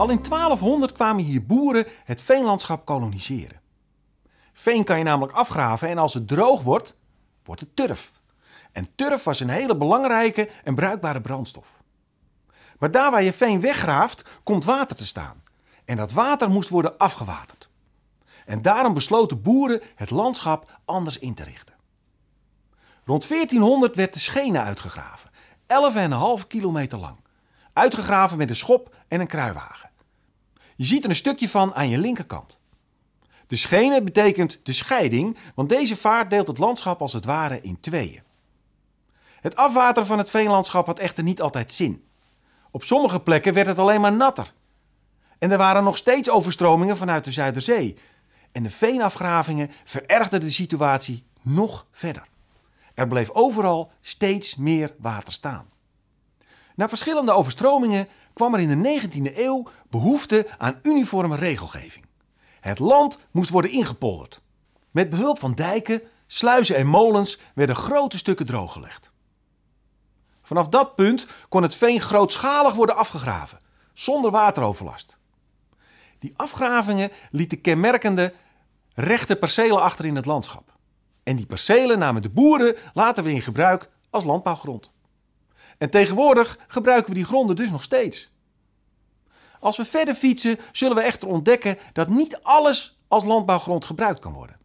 Al in 1200 kwamen hier boeren het veenlandschap koloniseren. Veen kan je namelijk afgraven en als het droog wordt, wordt het turf. En turf was een hele belangrijke en bruikbare brandstof. Maar daar waar je veen weggraaft, komt water te staan. En dat water moest worden afgewaterd. En daarom besloten boeren het landschap anders in te richten. Rond 1400 werd de Schenen uitgegraven, 11,5 kilometer lang. Uitgegraven met een schop en een kruiwagen. Je ziet er een stukje van aan je linkerkant. De schene betekent de scheiding, want deze vaart deelt het landschap als het ware in tweeën. Het afwateren van het veenlandschap had echter niet altijd zin. Op sommige plekken werd het alleen maar natter. En er waren nog steeds overstromingen vanuit de Zuiderzee. En de veenafgravingen verergden de situatie nog verder. Er bleef overal steeds meer water staan. Na verschillende overstromingen kwam er in de 19e eeuw behoefte aan uniforme regelgeving. Het land moest worden ingepolderd. Met behulp van dijken, sluizen en molens werden grote stukken drooggelegd. Vanaf dat punt kon het veen grootschalig worden afgegraven, zonder wateroverlast. Die afgravingen lieten kenmerkende rechte percelen achter in het landschap. En die percelen namen de boeren later weer in gebruik als landbouwgrond. En tegenwoordig gebruiken we die gronden dus nog steeds. Als we verder fietsen, zullen we echter ontdekken dat niet alles als landbouwgrond gebruikt kan worden.